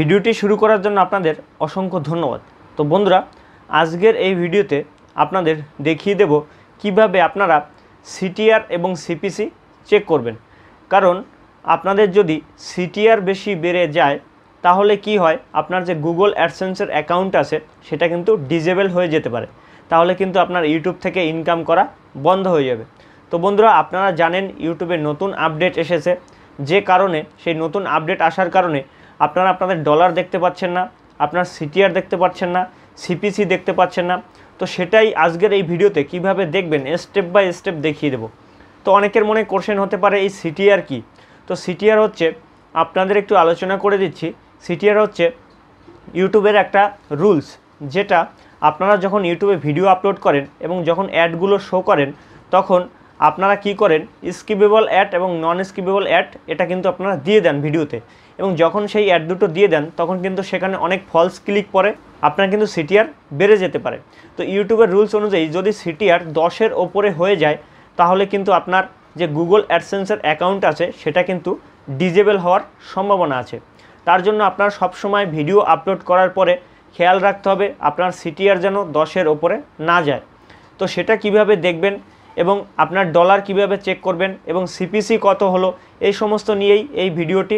ভিডিওটি শুরু করার জন্য আপনাদের অসংখ্য ধন্যবাদ তো বন্ধুরা আজকের এই ভিডিওতে আপনাদের দেখিয়ে দেব কিভাবে আপনারা সিটিআর এবং সিপিসি চেক করবেন কারণ আপনাদের যদি সিটিআর বেশি বেড়ে যায় তাহলে কি হয় আপনার যে গুগল অ্যাডসেন্সের অ্যাকাউন্ট আছে সেটা কিন্তু ডিজেবল হয়ে যেতে পারে তাহলে কিন্তু আপনার ইউটিউব থেকে ইনকাম করা বন্ধ হয়ে যাবে তো বন্ধুরা আপনারা জানেন ইউটিউবে নতুন আপডেট এসেছে যে কারণে সেই নতুন আপডেট আসার কারণে আপনারা আপনাদের ডলার দেখতে পাচ্ছেন না আপনার সিটিআর দেখতে পাচ্ছেন না সিপিসি দেখতে পাচ্ছেন না তো সেটাই আজকের এই ভিডিওতে কিভাবে দেখবেন স্টেপ বাই স্টেপ দেখিয়ে দেব তো অনেকের মনে কোশ্চেন হতে পারে এই সিটিআর কি তো সিটিআর হচ্ছে আপনাদের একটু আলোচনা করে দিচ্ছি সিটিআর হচ্ছে ইউটিউবের একটা রুলস যেটা আপনারা যখন ইউটিউবে ভিডিও আপলোড করেন এবং যখন অ্যাডগুলো শো করেন তখন আপনারা কি করেন স্কিপেবল অ্যাড এবং নন স্কিপেবল অ্যাড এটা কিন্তু আপনারা দিয়ে দেন ভিডিওতে এবং যখন সেই অ্যাড দুটো দিয়ে দেন তখন কিন্তু সেখানে অনেক ফলস ক্লিক পরে আপনার কিন্তু সিটিআর বেড়ে যেতে পারে তো ইউটিউবের রুলস অনুযায়ী যদি সিটিআর দশের ওপরে হয়ে যায় তাহলে কিন্তু আপনার যে গুগল অ্যাডসেন্সের অ্যাকাউন্ট আছে সেটা কিন্তু ডিজেবল হওয়ার সম্ভাবনা আছে তার জন্য আপনার সবসময় ভিডিও আপলোড করার পরে খেয়াল রাখতে হবে আপনার সিটিআর যেন দশের ওপরে না যায় তো সেটা কিভাবে দেখবেন এবং আপনার ডলার কিভাবে চেক করবেন এবং সিপিসি কত হলো এই সমস্ত নিয়েই এই ভিডিওটি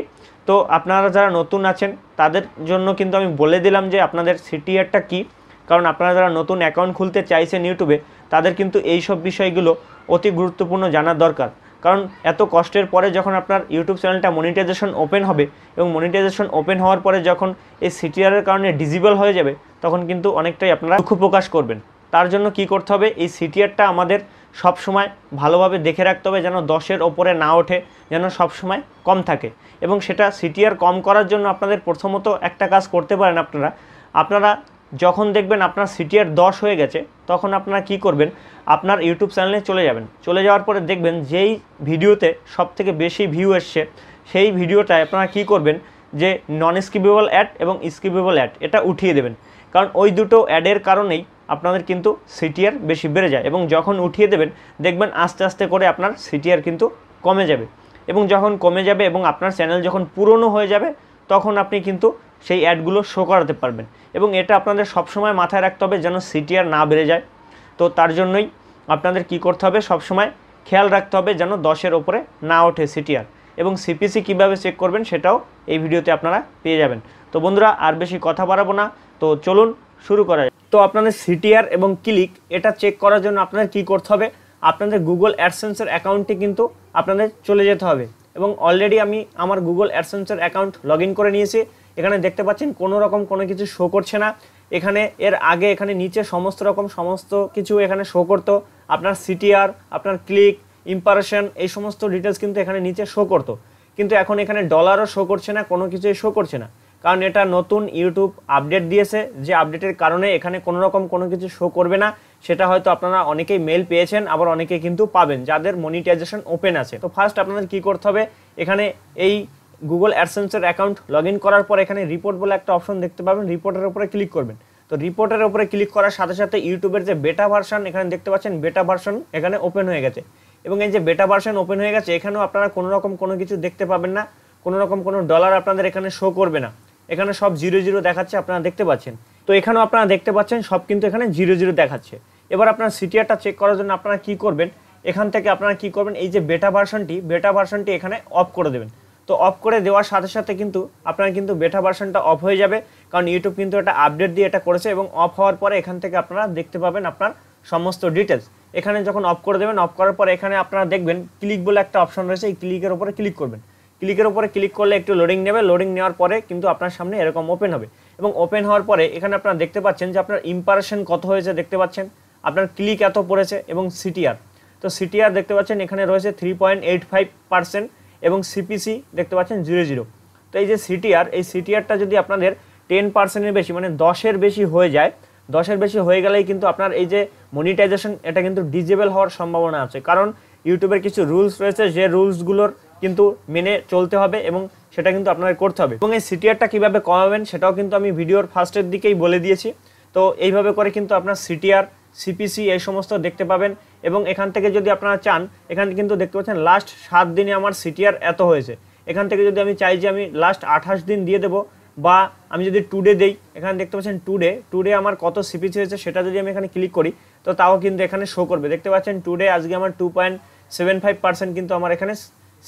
তো আপনারা যারা নতুন আছেন তাদের জন্য কিন্তু আমি বলে দিলাম যে আপনাদের সিটিআরটা কী কারণ আপনারা যারা নতুন অ্যাকাউন্ট খুলতে চাইছেন ইউটিউবে তাদের কিন্তু এই সব বিষয়গুলো অতি গুরুত্বপূর্ণ জানা দরকার কারণ এত কষ্টের পরে যখন আপনার ইউটিউব চ্যানেলটা মনিটাইজেশন ওপেন হবে এবং মনিটাইজেশন ওপেন হওয়ার পরে যখন এই সিটিআরের কারণে ডিজিবল হয়ে যাবে তখন কিন্তু অনেকটাই আপনারা দুঃখ প্রকাশ করবেন তার জন্য কি করতে হবে এই সিটিআরটা আমাদের সবসময় ভালোভাবে দেখে রাখতে হবে যেন দশের ওপরে না ওঠে যেন সব সময় কম থাকে এবং সেটা সিটিআর কম করার জন্য আপনাদের প্রথমত একটা কাজ করতে পারেন আপনারা আপনারা যখন দেখবেন আপনার সিটিআর দশ হয়ে গেছে তখন আপনারা কি করবেন আপনার ইউটিউব চ্যানেলে চলে যাবেন চলে যাওয়ার পরে দেখবেন যেই ভিডিওতে সব থেকে বেশি ভিউ এসছে সেই ভিডিওটায় আপনারা কি করবেন যে নন স্কিপেবল অ্যাড এবং স্কিপেবল অ্যাড এটা উঠিয়ে দেবেন কারণ ওই দুটো অ্যাডের কারণেই আপনাদের কিন্তু সিটিআর বেশি বেড়ে যায় এবং যখন উঠিয়ে দেবেন দেখবেন আস্তে আস্তে করে আপনার সিটিআর কিন্তু কমে যাবে এবং যখন কমে যাবে এবং আপনার চ্যানেল যখন পুরনো হয়ে যাবে তখন আপনি কিন্তু সেই অ্যাডগুলো শো করাতে পারবেন এবং এটা আপনাদের সবসময় মাথায় রাখতে হবে যেন সিটিআর না বেড়ে যায় তো তার জন্যই আপনাদের কি করতে হবে সবসময় খেয়াল রাখতে হবে যেন দশের ওপরে না ওঠে সিটিআর এবং সিপিসি কিভাবে চেক করবেন সেটাও এই ভিডিওতে আপনারা পেয়ে যাবেন তো বন্ধুরা আর বেশি কথা বাড়াবো না তো চলুন শুরু করা যায় তো আপনাদের সিটিআর এবং ক্লিক এটা চেক করার জন্য আপনাদের কি করতে হবে আপনাদের গুগল অ্যাডসেন্সের অ্যাকাউন্টটি কিন্তু আপনাদের চলে যেতে হবে এবং অলরেডি আমি আমার গুগল অ্যাডসেন্সের অ্যাকাউন্ট লগ করে নিয়েছি এখানে দেখতে পাচ্ছেন কোনো রকম কোনো কিছু শো করছে না এখানে এর আগে এখানে নিচে সমস্ত রকম সমস্ত কিছু এখানে শো করতো আপনার সিটিআর আপনার ক্লিক ইম্পারেশন এই সমস্ত ডিটেলস কিন্তু এখানে নিচে শো করতো কিন্তু এখন এখানে ডলারও শো করছে না কোনো কিছুই শো করছে না কারণ এটা নতুন ইউটিউব আপডেট দিয়েছে যে আপডেটের কারণে এখানে কোনো রকম কোনো কিছু শো করবে না সেটা হয়তো আপনারা অনেকেই মেল পেয়েছেন আবার অনেকে কিন্তু পাবেন যাদের মনিটাইজেশন ওপেন আছে তো ফার্স্ট আপনাদের কি করতে হবে এখানে এই গুগল অ্যাডসেন্সের অ্যাকাউন্ট লগ করার পর এখানে রিপোর্ট বলে একটা অপশন দেখতে পাবেন রিপোর্টের উপরে ক্লিক করবেন তো রিপোর্টের উপরে ক্লিক করার সাথে সাথে ইউটিউবের যে বেটা ভার্সন এখানে দেখতে পাচ্ছেন বেটা ভার্সন এখানে ওপেন হয়ে গেছে এবং এই যে বেটা ভার্সন ওপেন হয়ে গেছে এখানেও আপনারা কোনো রকম কোনো কিছু দেখতে পাবেন না কোনো রকম কোনো ডলার আপনাদের এখানে শো করবে না এখানে সব জিরো জিরো দেখাচ্ছে আপনারা দেখতে পাচ্ছেন তো এখানেও আপনারা দেখতে পাচ্ছেন সব কিন্তু এখানে জিরো জিরো দেখাচ্ছে এবার আপনার সিটিআরটা চেক করার জন্য আপনারা কি করবেন এখান থেকে আপনারা কি করবেন এই যে বেটা ভার্সনটি বেটা ভার্সনটি এখানে অফ করে দেবেন তো অফ করে দেওয়ার সাথে সাথে কিন্তু আপনার কিন্তু বেটা ভার্সনটা অফ হয়ে যাবে কারণ ইউটিউব কিন্তু এটা আপডেট দিয়ে এটা করেছে এবং অফ হওয়ার পরে এখান থেকে আপনারা দেখতে পাবেন আপনার সমস্ত ডিটেলস এখানে যখন অফ করে দেবেন অফ করার পরে এখানে আপনারা দেখবেন ক্লিক বলে একটা অপশন রয়েছে এই ক্লিকের উপরে ক্লিক করবেন ক্লিকের উপরে ক্লিক করলে একটু লোডিং নেবে লোডিং নেওয়ার পরে কিন্তু আপনার সামনে এরকম ওপেন হবে এবং ওপেন হওয়ার পরে এখানে আপনারা দেখতে পাচ্ছেন যে আপনার ইম্পারেশন কত হয়েছে দেখতে পাচ্ছেন আপনার ক্লিক এত পড়েছে এবং সিটিআর তো সিটিআর দেখতে পাচ্ছেন এখানে রয়েছে three point eight five percent এবং সিপিসি দেখতে পাচ্ছেন জিরো জিরো তো এই যে সিটিআর এই সিটিআরটা যদি আপনাদের টেন পার্সেন্টের বেশি মানে দশের বেশি হয়ে যায় দশের বেশি হয়ে গেলেই কিন্তু আপনার এই যে মনিটাইজেশন এটা কিন্তু ডিজেবল হওয়ার সম্ভাবনা আছে কারণ ইউটিউবের কিছু রুলস রয়েছে যে রুলসগুলোর কিন্তু মেনে চলতে হবে এবং সেটা কিন্তু আপনাদের করতে হবে এবং এই সিটিআরটা কীভাবে কমাবেন সেটাও কিন্তু আমি ভিডিওর ফার্স্টের দিকেই বলে দিয়েছি তো এইভাবে করে কিন্তু আপনার সিটিআর সিপিসি এই সমস্ত দেখতে পাবেন এবং এখান থেকে যদি আপনারা চান এখান থেকে কিন্তু দেখতে পাচ্ছেন লাস্ট সাত দিনে আমার সিটিআর এত হয়েছে এখান থেকে যদি আমি চাই যে আমি লাস্ট আঠাশ দিন দিয়ে দেবো বা আমি যদি টুডে দেই এখানে দেখতে পাচ্ছেন টুডে টুডে আমার কত সিপিসি হয়েছে সেটা যদি আমি এখানে ক্লিক করি তো তাও কিন্তু এখানে শো করবে দেখতে পাচ্ছেন টুডে আজকে আমার two point seven five percent কিন্তু আমার এখানে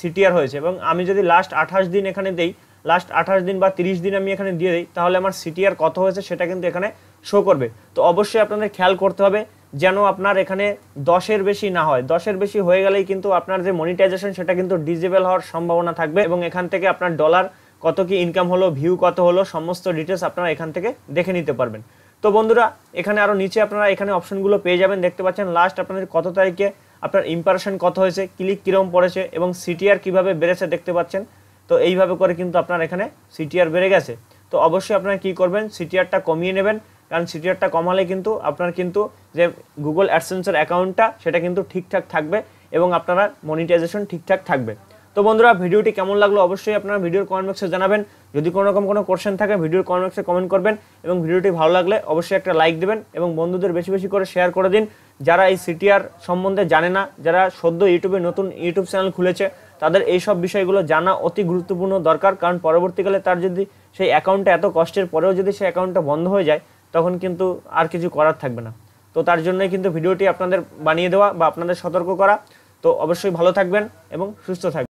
সিটিআর হয়েছে এবং আমি যদি লাস্ট আঠাশ দিন এখানে দেই লাস্ট আঠাশ দিন বা তিরিশ দিন আমি এখানে দিয়ে দিই তাহলে আমার সিটিআর কত হয়েছে সেটা কিন্তু এখানে শো করবে তো অবশ্যই আপনাদের খেয়াল করতে হবে যেন আপনার এখানে দশের বেশি না হয় দশের বেশি হয়ে গেলেই কিন্তু আপনার যে মনিটাইজেশন সেটা কিন্তু ডিজেবল হওয়ার সম্ভাবনা থাকবে এবং এখান থেকে আপনার ডলার কত কি ইনকাম হলো ভিউ কত হলো সমস্ত ডিটেলস আপনারা এখান থেকে দেখে নিতে পারবেন তো বন্ধুরা এখানে আরও নিচে আপনারা এখানে অপশনগুলো পেয়ে যাবেন দেখতে পাচ্ছেন লাস্ট আপনাদের কত তারিখে আপনার ইম্পারেশন কত হয়েছে ক্লিক কীরকম পড়েছে এবং সিটিআর কিভাবে বেড়েছে দেখতে পাচ্ছেন তো এইভাবে করে কিন্তু আপনার এখানে সিটিআর বেড়ে গেছে তো অবশ্যই আপনারা কী করবেন সিটিআরটা কমিয়ে নেবেন কারণ সিটিআরটা কমালে কিন্তু আপনার কিন্তু যে গুগল অ্যাডসেন্সের অ্যাকাউন্টটা সেটা কিন্তু ঠিকঠাক থাকবে এবং আপনারা মনিটাইজেশন ঠিকঠাক থাকবে তো বন্ধুরা ভিডিওটি কেমন লাগলো অবশ্যই আপনারা ভিডিওর কমেন্ট বক্সে জানাবেন যদি কোনো রকম কোনো কোশ্চেন থাকে ভিডিওর কমেন্ট বক্সে কমেন্ট করবেন এবং ভিডিওটি ভালো লাগলে অবশ্যই একটা লাইক দেবেন এবং বন্ধুদের বেশি বেশি করে শেয়ার করে দিন যারা এই সিটিআর সম্বন্ধে জানে না যারা সদ্য ইউটিউবে নতুন ইউটিউব চ্যানেল খুলেছে তাদের এই সব বিষয়গুলো জানা অতি গুরুত্বপূর্ণ দরকার কারণ পরবর্তীকালে তার যদি সেই অ্যাকাউন্টটা এত কষ্টের পরেও যদি সেই অ্যাকাউন্টটা বন্ধ হয়ে যায় তখন কিন্তু আর কিছু করার থাকবে না তো তার জন্যই কিন্তু ভিডিওটি আপনাদের বানিয়ে দেওয়া বা আপনাদের সতর্ক করা তো অবশ্যই ভালো থাকবেন এবং সুস্থ থাকবেন